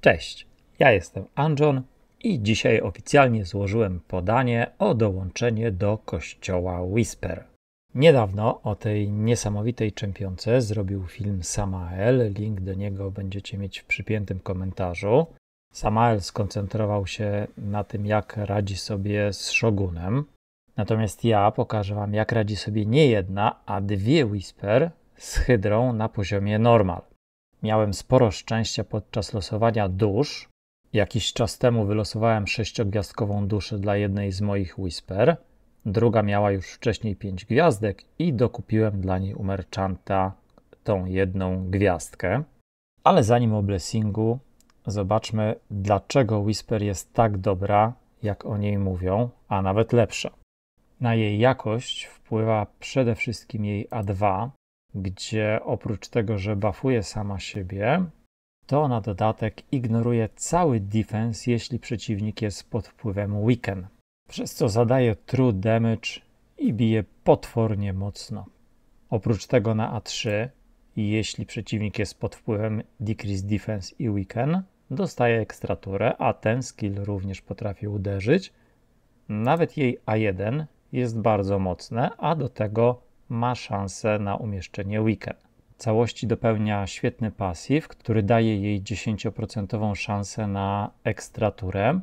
Cześć, ja jestem Anjon i dzisiaj oficjalnie złożyłem podanie o dołączenie do kościoła Whisper. Niedawno o tej niesamowitej czempionce zrobił film Samael. Link do niego będziecie mieć w przypiętym komentarzu. Samael skoncentrował się na tym, jak radzi sobie z szogunem. Natomiast ja pokażę Wam, jak radzi sobie nie jedna, a dwie Whisper z hydrą na poziomie normal. Miałem sporo szczęścia podczas losowania dusz. Jakiś czas temu wylosowałem sześciogwiazdkową duszę dla jednej z moich Whisper. Druga miała już wcześniej pięć gwiazdek i dokupiłem dla niej u merchanta tą jedną gwiazdkę. Ale zanim o blessingu, zobaczmy dlaczego Whisper jest tak dobra, jak o niej mówią, a nawet lepsza. Na jej jakość wpływa przede wszystkim jej A2, gdzie oprócz tego, że buffuje sama siebie, to na dodatek ignoruje cały defense, jeśli przeciwnik jest pod wpływem weaken, przez co zadaje true damage i bije potwornie mocno. Oprócz tego na A3, jeśli przeciwnik jest pod wpływem decrease defense i weaken, dostaje ekstraturę, a ten skill również potrafi uderzyć. Nawet jej A1 jest bardzo mocne, a do tego ma szansę na umieszczenie weekend. Całości dopełnia świetny pasyw, który daje jej 10% szansę na turę,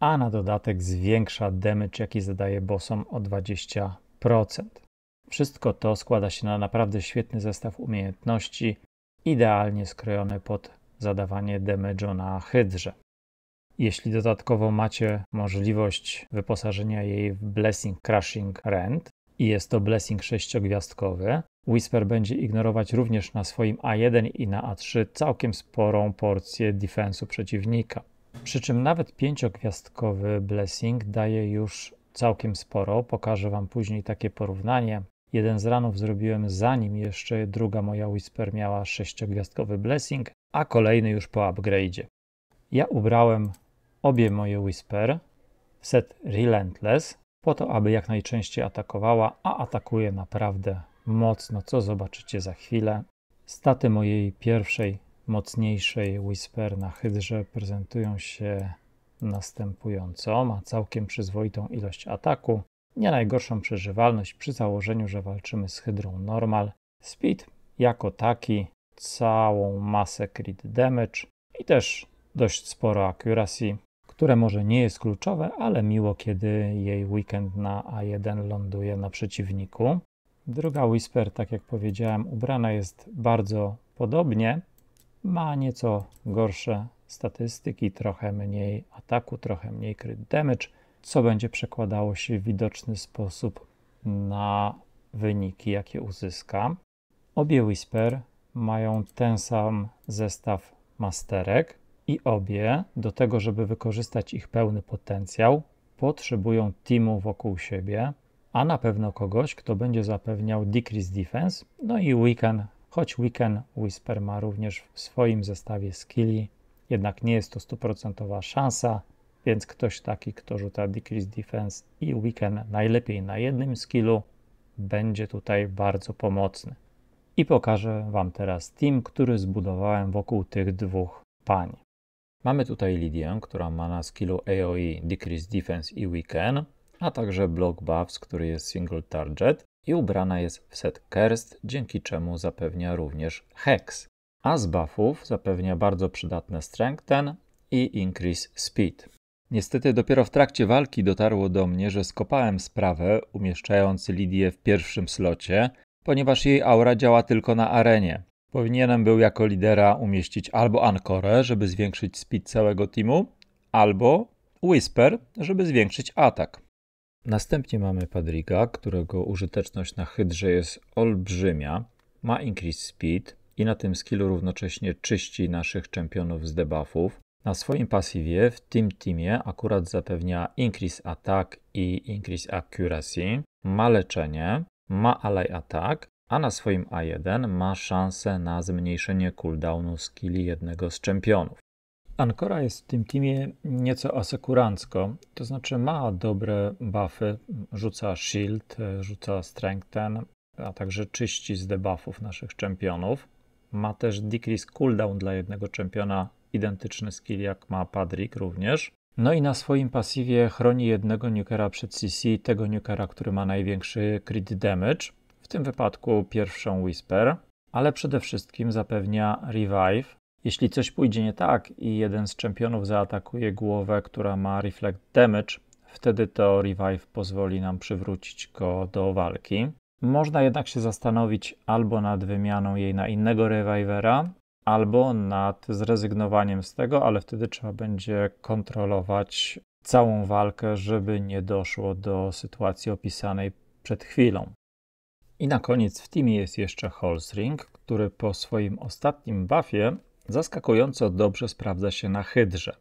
a na dodatek zwiększa damage, jaki zadaje bossom o 20%. Wszystko to składa się na naprawdę świetny zestaw umiejętności, idealnie skrojony pod zadawanie damage'u na hydrze. Jeśli dodatkowo macie możliwość wyposażenia jej w Blessing crushing Rent, i jest to blessing sześciogwiazdkowy. Whisper będzie ignorować również na swoim A1 i na A3 całkiem sporą porcję defensu przeciwnika. Przy czym nawet pięciogwiazdkowy blessing daje już całkiem sporo. Pokażę Wam później takie porównanie. Jeden z ranów zrobiłem zanim jeszcze druga moja Whisper miała sześciogwiazdkowy blessing, a kolejny już po upgrade'zie. Ja ubrałem obie moje Whisper w set Relentless, po to, aby jak najczęściej atakowała, a atakuje naprawdę mocno, co zobaczycie za chwilę. Staty mojej pierwszej, mocniejszej Whisper na Hydrze prezentują się następująco. Ma całkiem przyzwoitą ilość ataku, nie najgorszą przeżywalność przy założeniu, że walczymy z Hydrą normal. Speed jako taki, całą masę crit damage i też dość sporo accuracy, które może nie jest kluczowe, ale miło, kiedy jej weekend na A1 ląduje na przeciwniku. Druga Whisper, tak jak powiedziałem, ubrana jest bardzo podobnie. Ma nieco gorsze statystyki, trochę mniej ataku, trochę mniej crit damage, co będzie przekładało się w widoczny sposób na wyniki, jakie uzyska. Obie Whisper mają ten sam zestaw masterek. I obie, do tego, żeby wykorzystać ich pełny potencjał, potrzebują teamu wokół siebie, a na pewno kogoś, kto będzie zapewniał decrease defense, no i weekend, choć weekend Whisper ma również w swoim zestawie skilli, jednak nie jest to stuprocentowa szansa, więc ktoś taki, kto rzuca decrease defense i weekend najlepiej na jednym skillu, będzie tutaj bardzo pomocny. I pokażę Wam teraz team, który zbudowałem wokół tych dwóch pań. Mamy tutaj Lidię, która ma na skillu AoE Decrease Defense i Weaken, a także Block Buffs, który jest Single Target i ubrana jest w set Kerst, dzięki czemu zapewnia również Hex. A z buffów zapewnia bardzo przydatne Strengthen i Increase Speed. Niestety dopiero w trakcie walki dotarło do mnie, że skopałem sprawę umieszczając Lidię w pierwszym slocie, ponieważ jej aura działa tylko na arenie, Powinienem był jako lidera umieścić albo Ankorę, żeby zwiększyć speed całego teamu, albo Whisper, żeby zwiększyć atak. Następnie mamy Padriga, którego użyteczność na hydrze jest olbrzymia, ma increase speed i na tym skillu równocześnie czyści naszych czempionów z debuffów. Na swoim pasywie w tym teamie akurat zapewnia increase attack i increase accuracy, ma leczenie, ma ally attack a na swoim A1 ma szansę na zmniejszenie cooldownu skilli jednego z czempionów. Ankora jest w tym teamie nieco asekurancko, to znaczy ma dobre buffy, rzuca shield, rzuca strengthen, a także czyści z debuffów naszych czempionów. Ma też decrease cooldown dla jednego czempiona, identyczny skill jak ma Padrick również. No i na swoim pasywie chroni jednego nukera przed CC, tego nukera, który ma największy crit damage w tym wypadku pierwszą Whisper, ale przede wszystkim zapewnia Revive. Jeśli coś pójdzie nie tak i jeden z czempionów zaatakuje głowę, która ma Reflect Damage, wtedy to Revive pozwoli nam przywrócić go do walki. Można jednak się zastanowić albo nad wymianą jej na innego Revivera, albo nad zrezygnowaniem z tego, ale wtedy trzeba będzie kontrolować całą walkę, żeby nie doszło do sytuacji opisanej przed chwilą. I na koniec w teamie jest jeszcze Holstring, który po swoim ostatnim buffie zaskakująco dobrze sprawdza się na Hydrze.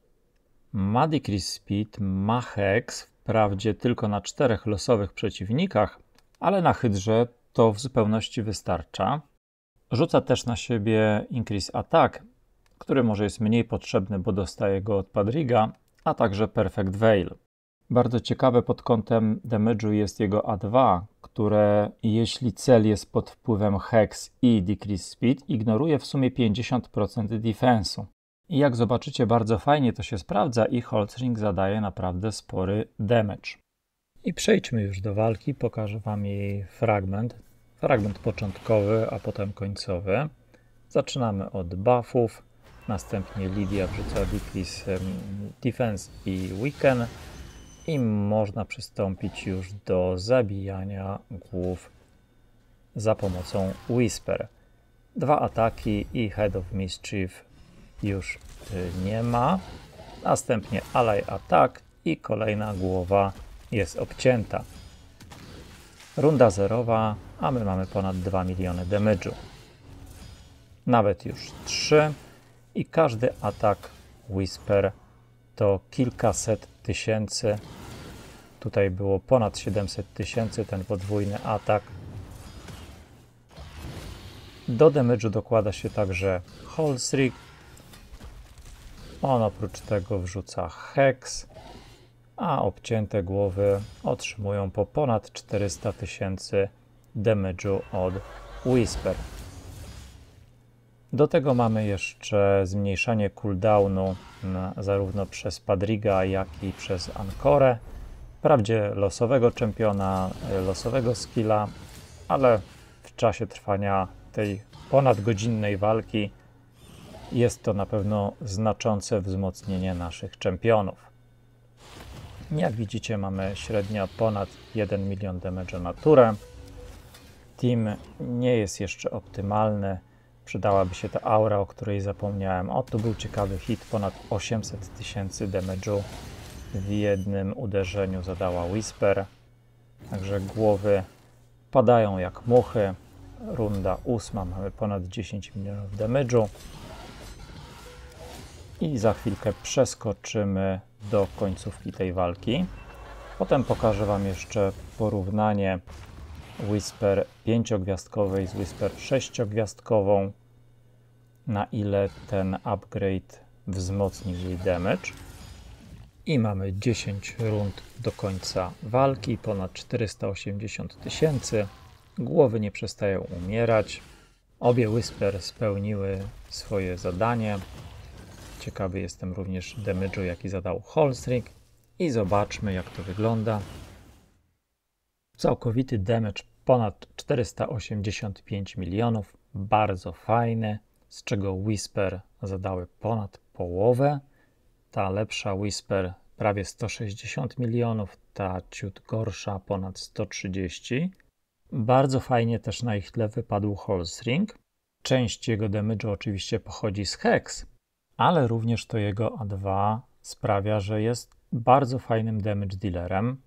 Ma decrease speed, ma hex, wprawdzie tylko na czterech losowych przeciwnikach, ale na Hydrze to w zupełności wystarcza. Rzuca też na siebie increase attack, który może jest mniej potrzebny, bo dostaje go od Padriga, a także perfect veil. Bardzo ciekawe pod kątem damage'u jest jego A2, które jeśli cel jest pod wpływem hex i decrease speed, ignoruje w sumie 50% defensu. I jak zobaczycie, bardzo fajnie to się sprawdza i Holzring zadaje naprawdę spory damage. I przejdźmy już do walki, pokażę Wam jej fragment. Fragment początkowy, a potem końcowy. Zaczynamy od buffów, następnie Lidia wrzuca decrease defense i weaken, i można przystąpić już do zabijania głów za pomocą Whisper. Dwa ataki i Head of Mischief już nie ma. Następnie Ally Attack i kolejna głowa jest obcięta. Runda zerowa, a my mamy ponad 2 miliony damage'u. Nawet już 3 i każdy atak Whisper to kilkaset tysięcy Tutaj było ponad 700 tysięcy, ten podwójny atak. Do damage'u dokłada się także Holstrik. On oprócz tego wrzuca Hex, a obcięte głowy otrzymują po ponad 400 tysięcy damage'u od Whisper. Do tego mamy jeszcze zmniejszanie cooldownu mm, zarówno przez Padriga, jak i przez Ancore. Wprawdzie losowego czempiona, y, losowego skilla, ale w czasie trwania tej ponadgodzinnej walki jest to na pewno znaczące wzmocnienie naszych czempionów. Jak widzicie mamy średnio ponad 1 milion damage na turę. Team nie jest jeszcze optymalny. Przydałaby się ta aura, o której zapomniałem. O, tu był ciekawy hit, ponad 800 tysięcy damage'u w jednym uderzeniu zadała Whisper. Także głowy padają jak muchy. Runda ósma, mamy ponad 10 milionów damage'u. I za chwilkę przeskoczymy do końcówki tej walki. Potem pokażę Wam jeszcze porównanie Whisper pięciogwiazdkowej z Whisper sześciogwiazdkową. Na ile ten upgrade wzmocnił jej damage. I mamy 10 rund do końca walki, ponad 480 tysięcy. Głowy nie przestają umierać. Obie Whisper spełniły swoje zadanie. Ciekawy jestem również damage'u, jaki zadał Holstring. I zobaczmy, jak to wygląda. Całkowity damage ponad 485 milionów. Bardzo fajny, z czego Whisper zadały ponad połowę ta lepsza Whisper prawie 160 milionów, ta ciut gorsza ponad 130. Bardzo fajnie też na ich tle wypadł Holstring. Część jego damage oczywiście pochodzi z Hex, ale również to jego A2 sprawia, że jest bardzo fajnym damage dealerem.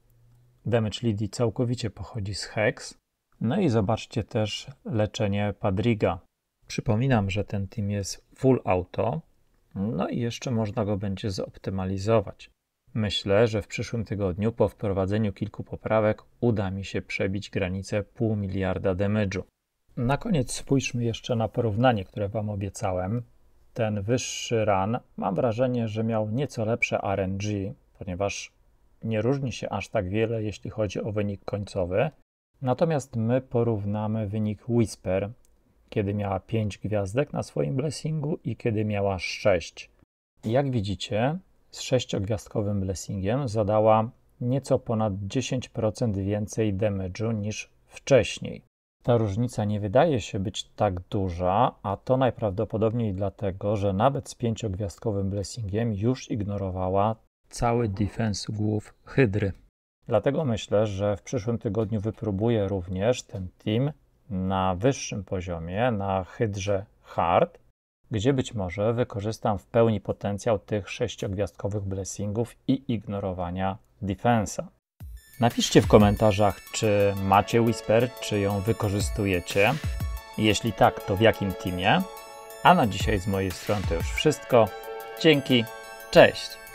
Damage Lidi całkowicie pochodzi z Hex. No i zobaczcie też leczenie Padriga. Przypominam, że ten team jest full auto, no i jeszcze można go będzie zoptymalizować. Myślę, że w przyszłym tygodniu po wprowadzeniu kilku poprawek uda mi się przebić granicę pół miliarda damage'u. Na koniec spójrzmy jeszcze na porównanie, które Wam obiecałem. Ten wyższy run, mam wrażenie, że miał nieco lepsze RNG, ponieważ nie różni się aż tak wiele, jeśli chodzi o wynik końcowy. Natomiast my porównamy wynik Whisper kiedy miała 5 gwiazdek na swoim blessingu i kiedy miała 6. Jak widzicie, z sześciogwiazdkowym blessingiem zadała nieco ponad 10% więcej damage'u niż wcześniej. Ta różnica nie wydaje się być tak duża, a to najprawdopodobniej dlatego, że nawet z pięciogwiazdkowym blessingiem już ignorowała cały defense głów hydry. Dlatego myślę, że w przyszłym tygodniu wypróbuję również ten team na wyższym poziomie, na hydrze hard, gdzie być może wykorzystam w pełni potencjał tych sześciogwiazdkowych blessingów i ignorowania defensa. Napiszcie w komentarzach, czy macie Whisper, czy ją wykorzystujecie. Jeśli tak, to w jakim teamie? A na dzisiaj z mojej strony to już wszystko. Dzięki, cześć!